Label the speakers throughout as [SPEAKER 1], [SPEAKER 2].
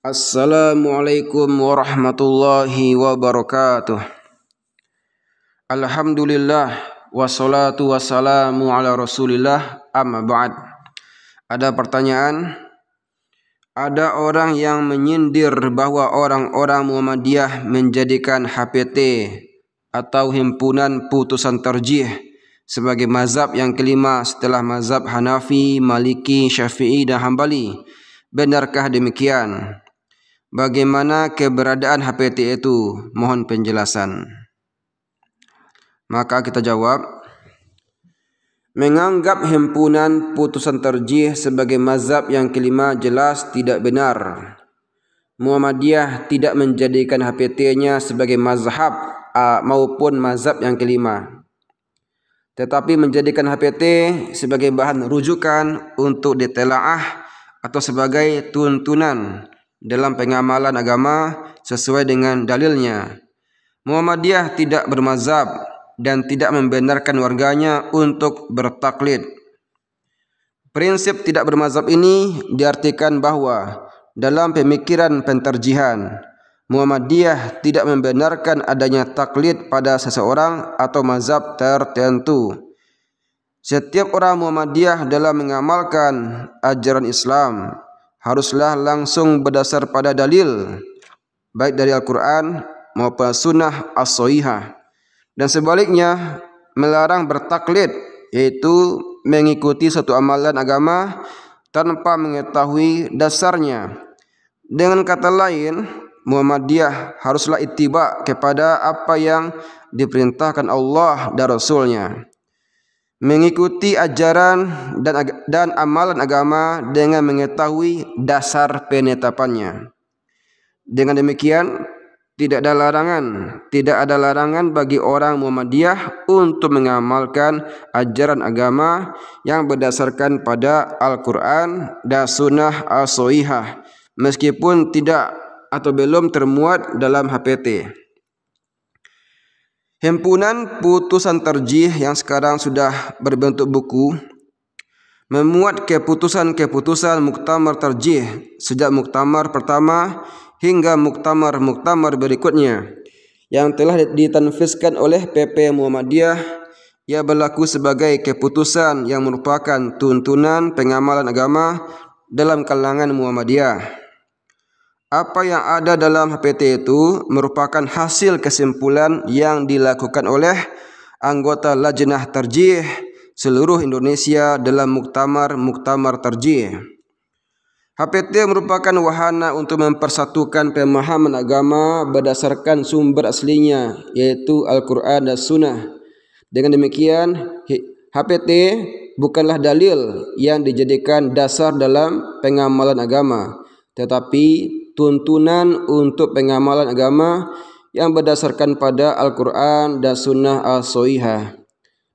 [SPEAKER 1] Assalamualaikum warahmatullahi wabarakatuh Alhamdulillah Wassalatu wassalamu ala rasulillah Amma ba'd Ada pertanyaan Ada orang yang menyindir bahwa orang-orang Muhammadiyah menjadikan HPT Atau himpunan putusan terjih Sebagai mazhab yang kelima setelah mazhab Hanafi, Maliki, Syafi'i dan Hambali Benarkah demikian? Bagaimana keberadaan HPT itu? Mohon penjelasan. Maka kita jawab, menganggap himpunan putusan terjih sebagai mazhab yang kelima jelas tidak benar. Muhammadiyah tidak menjadikan HPT-nya sebagai mazhab uh, maupun mazhab yang kelima. Tetapi menjadikan HPT sebagai bahan rujukan untuk ditelaah atau sebagai tuntunan dalam pengamalan agama sesuai dengan dalilnya. Muhammadiyah tidak bermazhab dan tidak membenarkan warganya untuk bertaklid. Prinsip tidak bermazhab ini diartikan bahwa dalam pemikiran penterjihan, Muhammadiyah tidak membenarkan adanya taklid pada seseorang atau mazhab tertentu. Setiap orang Muhammadiyah dalam mengamalkan ajaran Islam haruslah langsung berdasar pada dalil baik dari Al-Qur'an maupun sunnah as-sahihah. Dan sebaliknya melarang bertaklid yaitu mengikuti satu amalan agama tanpa mengetahui dasarnya. Dengan kata lain, Muhammadiyah haruslah ittiba kepada apa yang diperintahkan Allah dan Rasulnya mengikuti ajaran dan dan amalan agama dengan mengetahui dasar penetapannya. Dengan demikian, tidak ada larangan, tidak ada larangan bagi orang Muhammadiyah untuk mengamalkan ajaran agama yang berdasarkan pada Al-Qur'an dan Sunnah As-Soihah meskipun tidak atau belum termuat dalam HPT. Himpunan putusan terjih yang sekarang sudah berbentuk buku memuat keputusan-keputusan muktamar terjih sejak muktamar pertama hingga muktamar-muktamar berikutnya yang telah ditanfiskan oleh PP Muhammadiyah ia berlaku sebagai keputusan yang merupakan tuntunan pengamalan agama dalam kalangan Muhammadiyah apa yang ada dalam PT itu merupakan hasil kesimpulan yang dilakukan oleh anggota Lajnah Terjih seluruh Indonesia dalam muktamar-muktamar Terjih. HPT merupakan wahana untuk mempersatukan pemahaman agama berdasarkan sumber aslinya yaitu Al-Qur'an dan Sunnah. Dengan demikian, HPT bukanlah dalil yang dijadikan dasar dalam pengamalan agama, tetapi tuntunan untuk pengamalan agama yang berdasarkan pada Al-Quran dan Sunnah Al-Soihah.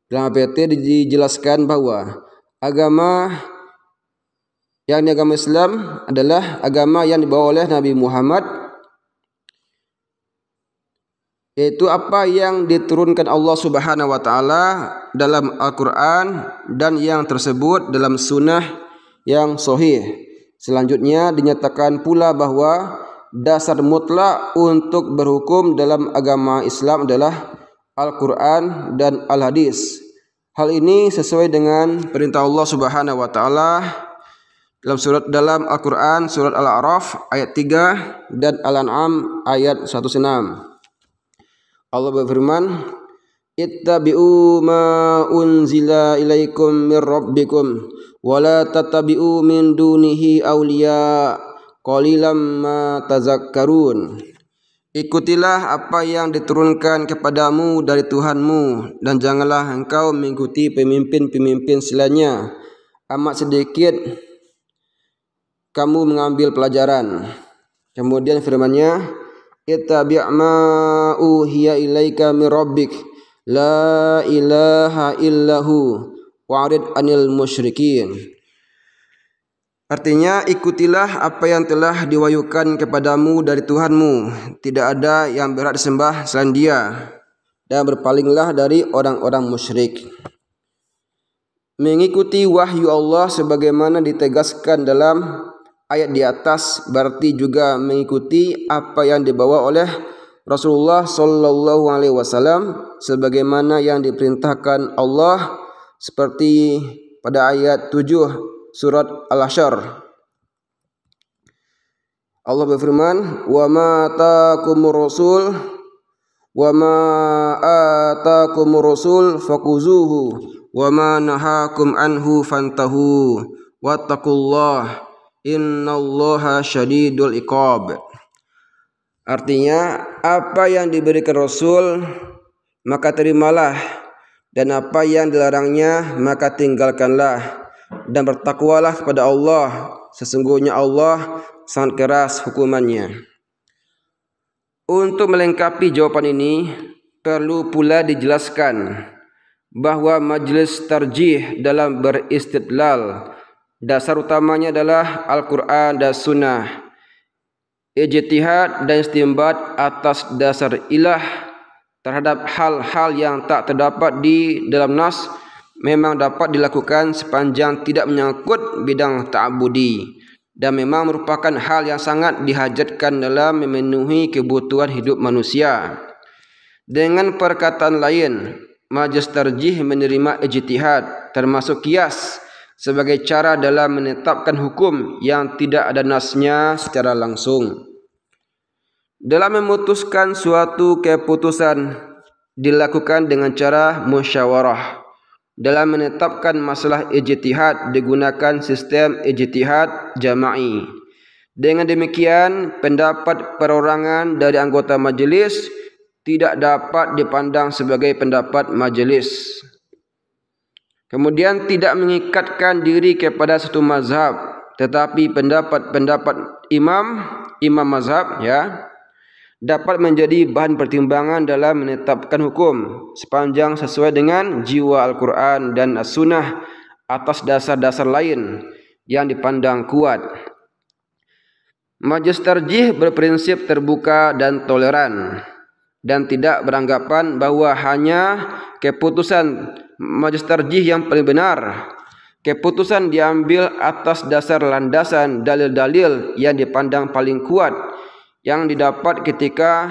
[SPEAKER 1] Dalam APT dijelaskan bahwa agama yang di agama Islam adalah agama yang dibawa oleh Nabi Muhammad yaitu apa yang diturunkan Allah Subhanahu wa taala dalam Al-Qur'an dan yang tersebut dalam sunnah yang sahih. Selanjutnya dinyatakan pula bahwa dasar mutlak untuk berhukum dalam agama Islam adalah Al-Qur'an dan Al-Hadis. Hal ini sesuai dengan perintah Allah Subhanahu wa taala dalam surat dalam Al-Qur'an surat Al-A'raf ayat 3 dan Al-An'am ayat 106. Allah berfirman, "Ittabi'u ma unzila ilaikum mir rabbikum wala tatabi'u min dunihi awliya qalilam ma tazakkarun Ikutilah apa yang diturunkan kepadamu dari Tuhanmu dan janganlah engkau mengikuti pemimpin-pemimpin selainnya. Amat sedikit kamu mengambil pelajaran. Kemudian firman-Nya, "Ittabi' ma uhiya ilaika min rabbik, la ilaha illahu." wa'rid anil musyrikin. Artinya ikutilah apa yang telah diwayukan kepadamu dari Tuhanmu. Tidak ada yang berhak disembah selain Dia dan berpalinglah dari orang-orang musyrik. Mengikuti wahyu Allah sebagaimana ditegaskan dalam ayat di atas berarti juga mengikuti apa yang dibawa oleh Rasulullah Shallallahu alaihi wasallam sebagaimana yang diperintahkan Allah seperti pada ayat 7 surat Al-Hasyr. Allah berfirman, "Wa ma taakumur rasul wa ma ataakumur rasul fakuzuhu wa ma nahakum anhu fantahu wattaqullah innallaha syadidul iqab." Artinya, apa yang diberikan Rasul, maka terimalah dan apa yang dilarangnya maka tinggalkanlah dan bertakwalah kepada Allah sesungguhnya Allah sangat keras hukumannya untuk melengkapi jawaban ini perlu pula dijelaskan bahwa majelis tarjih dalam beristidlal dasar utamanya adalah Al-Qur'an dan Sunnah ijtihad dan istimbat atas dasar ilah terhadap hal-hal yang tak terdapat di dalam nas memang dapat dilakukan sepanjang tidak menyangkut bidang ta'budi dan memang merupakan hal yang sangat dihajatkan dalam memenuhi kebutuhan hidup manusia. Dengan perkataan lain, majlis tarjih menerima ijtihad termasuk kias sebagai cara dalam menetapkan hukum yang tidak ada nasnya secara langsung. Dalam memutuskan suatu keputusan dilakukan dengan cara musyawarah. Dalam menetapkan masalah ijtihad digunakan sistem ijtihad jama'i. Dengan demikian, pendapat perorangan dari anggota majlis tidak dapat dipandang sebagai pendapat majlis. Kemudian tidak mengikatkan diri kepada satu mazhab, tetapi pendapat-pendapat imam, imam mazhab, ya, dapat menjadi bahan pertimbangan dalam menetapkan hukum sepanjang sesuai dengan jiwa Al-Quran dan As-Sunnah atas dasar-dasar lain yang dipandang kuat. Majus terjih berprinsip terbuka dan toleran dan tidak beranggapan bahwa hanya keputusan majus terjih yang paling benar. Keputusan diambil atas dasar landasan dalil-dalil yang dipandang paling kuat yang didapat ketika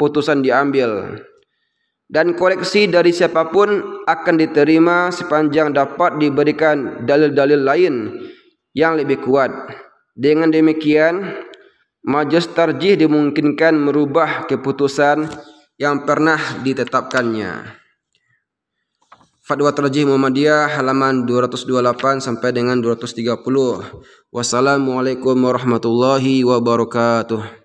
[SPEAKER 1] putusan diambil dan koreksi dari siapapun akan diterima sepanjang dapat diberikan dalil-dalil lain yang lebih kuat. Dengan demikian, majelis tarjih dimungkinkan merubah keputusan yang pernah ditetapkannya. Fatwa Tarjih Muhammadiyah halaman 228 sampai dengan 230. Wassalamualaikum warahmatullahi wabarakatuh.